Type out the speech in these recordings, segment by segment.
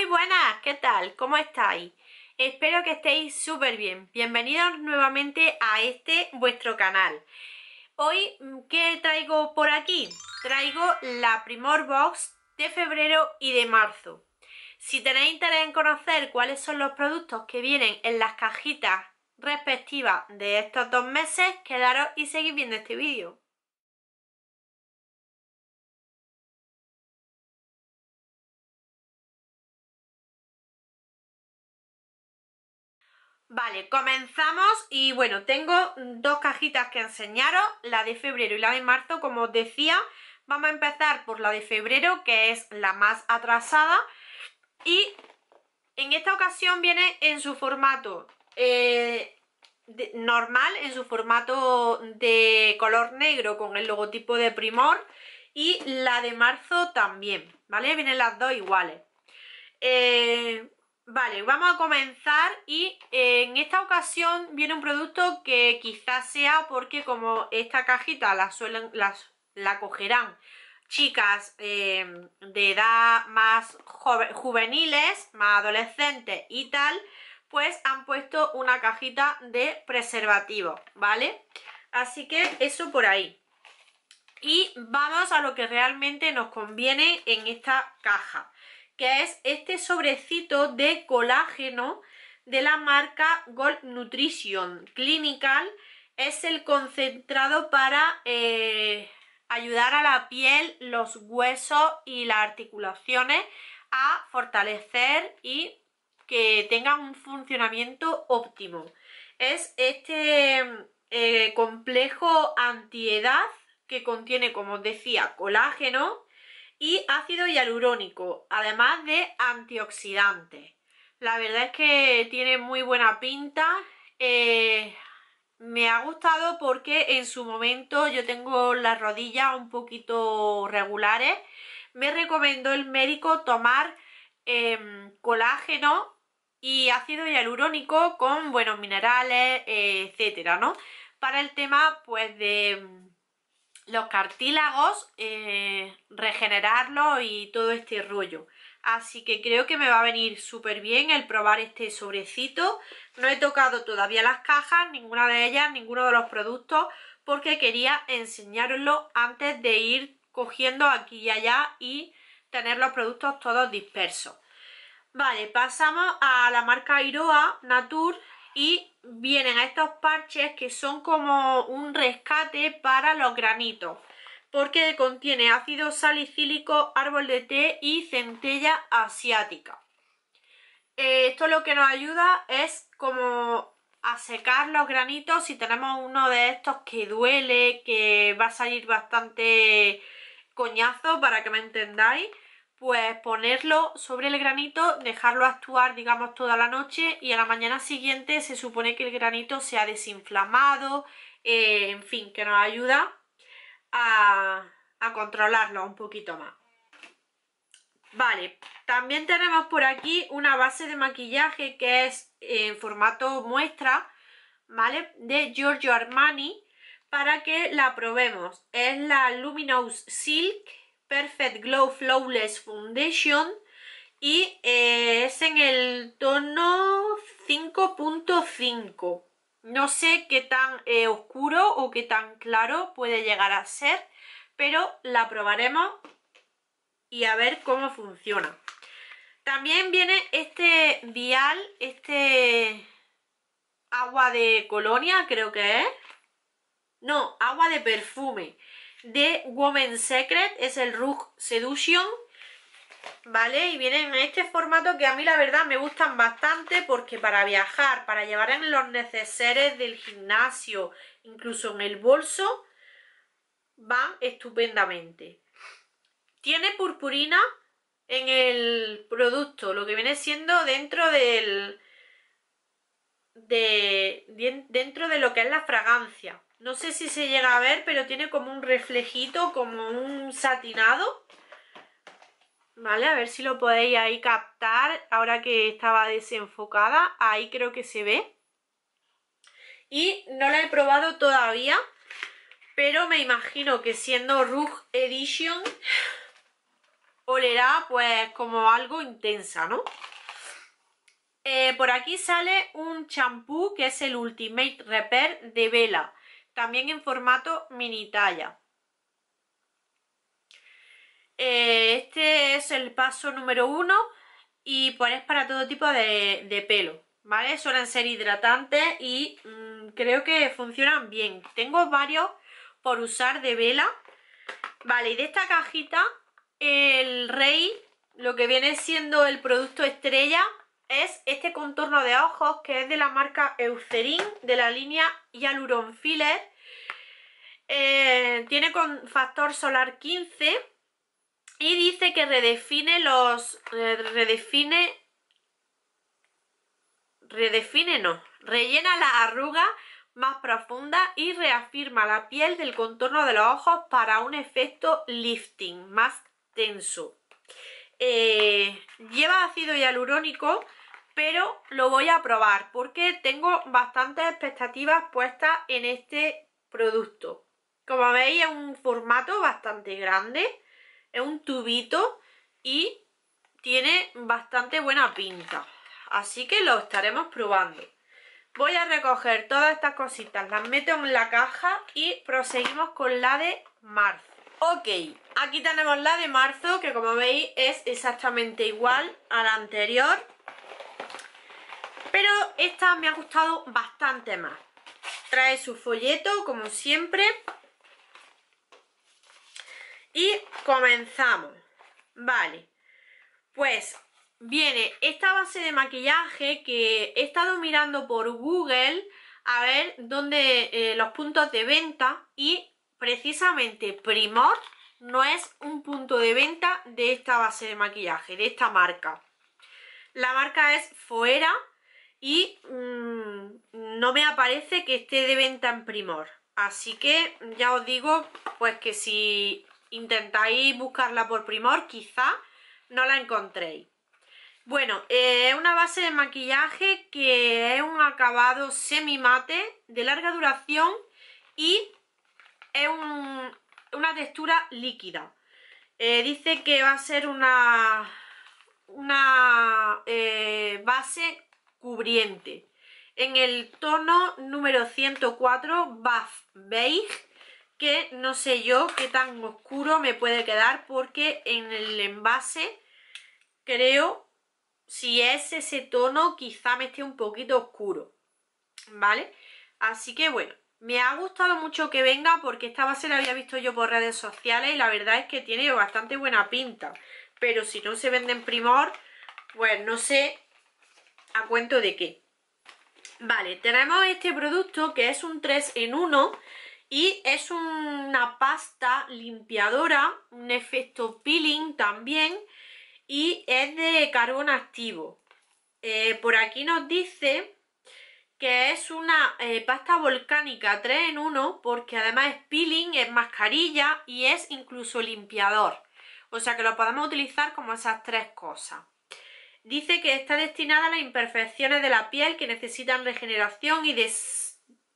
Muy buenas, ¿qué tal? ¿Cómo estáis? Espero que estéis súper bien. Bienvenidos nuevamente a este vuestro canal. Hoy, mm, ¿qué traigo por aquí? Traigo la Primor Box de febrero y de marzo. Si tenéis interés en conocer cuáles son los productos que vienen en las cajitas respectivas de estos dos meses, quedaros y seguid viendo este vídeo. Vale, comenzamos y bueno, tengo dos cajitas que enseñaros, la de febrero y la de marzo, como os decía. Vamos a empezar por la de febrero, que es la más atrasada. Y en esta ocasión viene en su formato eh, normal, en su formato de color negro con el logotipo de Primor. Y la de marzo también, ¿vale? Vienen las dos iguales. Eh, Vale, vamos a comenzar y eh, en esta ocasión viene un producto que quizás sea porque como esta cajita la suelen, las, la cogerán chicas eh, de edad más juveniles, más adolescentes y tal, pues han puesto una cajita de preservativo, ¿vale? Así que eso por ahí. Y vamos a lo que realmente nos conviene en esta caja que es este sobrecito de colágeno de la marca Gold Nutrition Clinical. Es el concentrado para eh, ayudar a la piel, los huesos y las articulaciones a fortalecer y que tengan un funcionamiento óptimo. Es este eh, complejo antiedad que contiene, como os decía, colágeno, y ácido hialurónico, además de antioxidantes. La verdad es que tiene muy buena pinta. Eh, me ha gustado porque en su momento yo tengo las rodillas un poquito regulares. Me recomendó el médico tomar em, colágeno y ácido hialurónico con buenos minerales, eh, etcétera, ¿no? Para el tema, pues, de, los cartílagos, eh, regenerarlos y todo este rollo. Así que creo que me va a venir súper bien el probar este sobrecito. No he tocado todavía las cajas, ninguna de ellas, ninguno de los productos, porque quería enseñaroslo antes de ir cogiendo aquí y allá y tener los productos todos dispersos. Vale, pasamos a la marca Iroa Natur y vienen a estos parches que son como un rescate para los granitos porque contiene ácido salicílico, árbol de té y centella asiática. Eh, esto lo que nos ayuda es como a secar los granitos si tenemos uno de estos que duele, que va a salir bastante coñazo para que me entendáis pues ponerlo sobre el granito, dejarlo actuar digamos toda la noche y a la mañana siguiente se supone que el granito se ha desinflamado, eh, en fin, que nos ayuda a, a controlarlo un poquito más. Vale, también tenemos por aquí una base de maquillaje que es en formato muestra, ¿vale? De Giorgio Armani para que la probemos. Es la Luminous Silk Perfect Glow Flawless Foundation y eh, es en el tono 5.5 no sé qué tan eh, oscuro o qué tan claro puede llegar a ser pero la probaremos y a ver cómo funciona también viene este vial, este agua de colonia creo que es no, agua de perfume de Woman Secret, es el Rouge Seduction, ¿vale? Y vienen en este formato que a mí la verdad me gustan bastante porque para viajar, para llevar en los neceseres del gimnasio, incluso en el bolso, van estupendamente. Tiene purpurina en el producto, lo que viene siendo dentro del... De, dentro de lo que es la fragancia. No sé si se llega a ver, pero tiene como un reflejito, como un satinado. Vale, a ver si lo podéis ahí captar. Ahora que estaba desenfocada, ahí creo que se ve. Y no la he probado todavía, pero me imagino que siendo Rouge Edition olerá pues como algo intensa, ¿no? Eh, por aquí sale un champú que es el Ultimate Repair de Vela también en formato mini talla. Eh, este es el paso número uno y pues es para todo tipo de, pelo, ¿vale? Suelen ser hidratantes y mm, creo que funcionan bien. Tengo varios por usar de vela, ¿vale? Y de esta cajita el rey, lo que viene siendo el producto estrella, es este contorno de ojos que es de la marca Eucerin de la línea Hyaluron Filler eh, tiene con factor solar 15 y dice que redefine los eh, redefine redefine no rellena las arrugas más profundas y reafirma la piel del contorno de los ojos para un efecto lifting más tenso eh, lleva ácido hialurónico pero lo voy a probar porque tengo bastantes expectativas puestas en este producto. Como veis es un formato bastante grande, es un tubito y tiene bastante buena pinta. Así que lo estaremos probando. Voy a recoger todas estas cositas, las meto en la caja y proseguimos con la de marzo. Ok, aquí tenemos la de marzo que como veis es exactamente igual a la anterior pero esta me ha gustado bastante más. Trae su folleto, como siempre. Y comenzamos. Vale. Pues viene esta base de maquillaje que he estado mirando por Google a ver dónde eh, los puntos de venta y precisamente Primor no es un punto de venta de esta base de maquillaje, de esta marca. La marca es Foera y mm, no me aparece que esté de venta en Primor. Así que ya os digo, pues que si intentáis buscarla por Primor, quizá no la encontréis. Bueno, es eh, una base de maquillaje que es un acabado semi mate de larga duración y es una textura líquida. Eh, dice que va a ser una, una eh, base cubriente. En el tono número 104, Buff Beige, que no sé yo qué tan oscuro me puede quedar porque en el envase creo, si es ese tono, quizá me esté un poquito oscuro, ¿vale? Así que bueno, me ha gustado mucho que venga porque esta base la había visto yo por redes sociales y la verdad es que tiene bastante buena pinta. Pero si no se vende en primor, pues no sé cuento de qué? Vale, tenemos este producto que es un 3 en 1 y es una pasta limpiadora, un efecto peeling también y es de carbón activo. Eh, por aquí nos dice que es una eh, pasta volcánica 3 en 1 porque además es peeling, es mascarilla y es incluso limpiador. O sea que lo podemos utilizar como esas tres cosas. Dice que está destinada a las imperfecciones de la piel que necesitan regeneración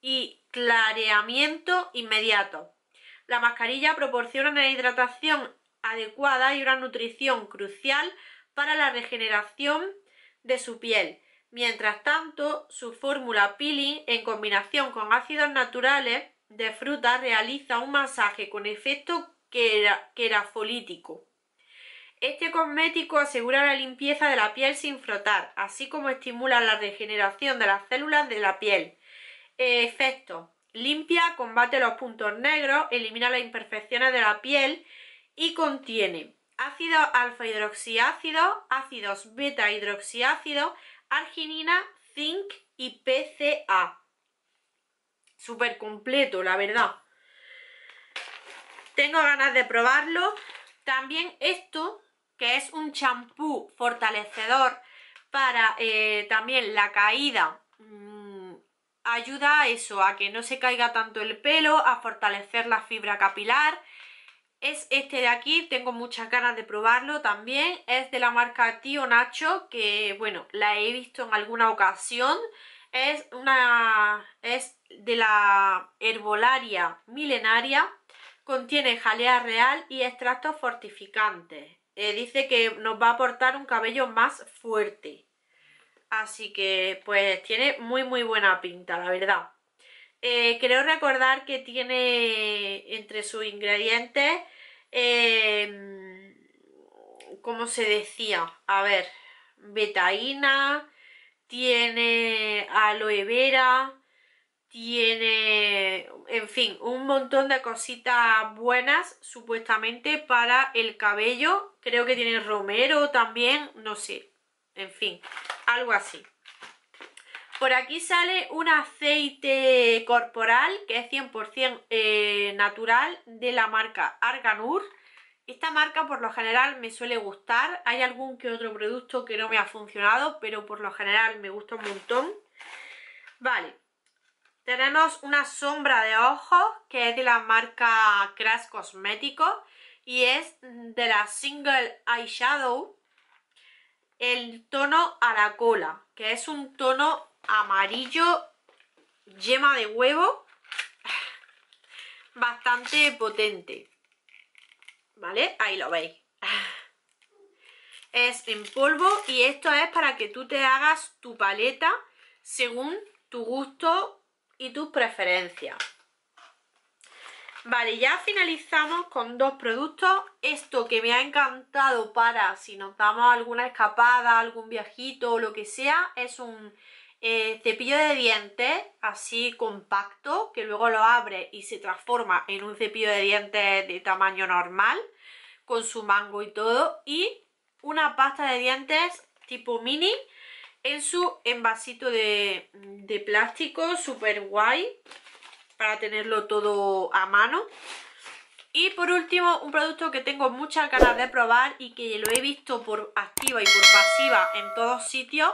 y, clareamiento inmediato. La mascarilla proporciona una hidratación adecuada y una nutrición crucial para la regeneración de su piel. Mientras tanto, su fórmula peeling en combinación con ácidos naturales de fruta realiza un masaje con efecto querafolítico este cosmético asegura la limpieza de la piel sin frotar, así como estimula la regeneración de las células de la piel. Efecto. Limpia, combate los puntos negros, elimina las imperfecciones de la piel y contiene ácido alfa hidroxiácido, ácidos beta hidroxiácidos arginina, zinc y PCA. Súper completo, la verdad. Tengo ganas de probarlo. También esto que es un champú fortalecedor para eh, también la caída. Mm, ayuda a eso, a que no se caiga tanto el pelo, a fortalecer la fibra capilar. Es este de aquí, tengo muchas ganas de probarlo también. Es de la marca Tío Nacho, que bueno, la he visto en alguna ocasión. Es una. es de la herbolaria milenaria. Contiene jalea real y extractos fortificantes. Eh, dice que nos va a aportar un cabello más fuerte. Así que pues tiene muy muy buena pinta, la verdad. Eh, creo recordar que tiene entre sus ingredientes, em, como se decía? A ver, betaína, tiene aloe vera, tiene, en fin, un montón de cositas buenas supuestamente para el cabello creo que tiene romero también, no sé, en fin, algo así. Por aquí sale un aceite corporal que es 100% eh, natural de la marca Arganur. Esta marca por lo general me suele gustar, hay algún que otro producto que no me ha funcionado, pero por lo general me gusta un montón. Vale, tenemos una sombra de ojos que es de la marca Crash Cosméticos y es de la Single Eyeshadow el tono a la cola, que es un tono amarillo yema de huevo bastante potente. ¿Vale? Ahí lo veis. Es en polvo y esto es para que tú te hagas tu paleta según tu gusto y tus preferencias. Vale, ya finalizamos con dos productos. Esto que me ha encantado para si nos damos alguna escapada, algún viajito o lo que sea, es un eh, cepillo de dientes así compacto que luego lo abre y se transforma en un cepillo de dientes de tamaño normal con su mango y todo y una pasta de dientes tipo mini en su envasito de, de plástico super guay para tenerlo todo a mano. Y por último, un producto que tengo muchas ganas de probar y que lo he visto por activa y por pasiva en todos sitios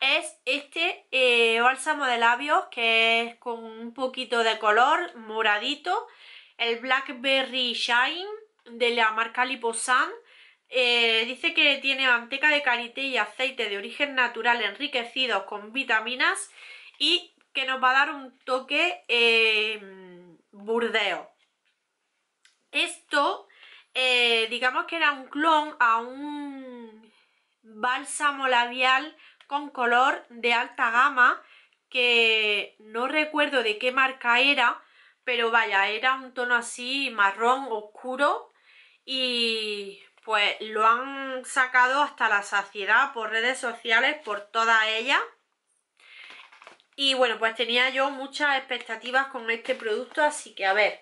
es este eh, bálsamo de labios que es con un poquito de color moradito el Blackberry Shine de la marca Liposan eh, dice que tiene manteca de karité y aceite de origen natural enriquecidos con vitaminas y que nos va a dar un toque em, burdeo. Esto, eh, digamos que era un clon a un bálsamo labial con color de alta gama que no recuerdo de qué marca era, pero vaya, era un tono así marrón oscuro y pues lo han sacado hasta la saciedad por redes sociales, por toda ella. Y bueno, pues tenía yo muchas expectativas con este producto, así que a ver.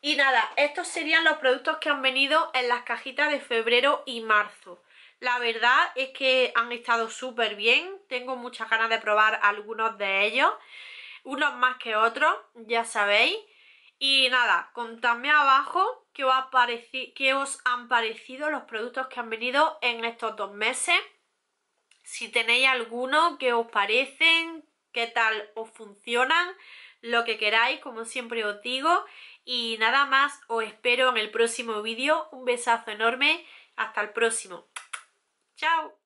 Y nada, estos serían los productos que han venido en las cajitas de febrero y marzo. La verdad es que han estado súper bien, tengo muchas ganas de probar algunos de ellos, unos más que otros, ya sabéis. Y nada, contadme abajo qué os, os han parecido los productos que han venido en estos dos meses. Si tenéis alguno que os parecen, qué tal os funcionan, lo que queráis, como siempre os digo. Y nada más, os espero en el próximo vídeo. Un besazo enorme. Hasta el próximo. ¡Chao!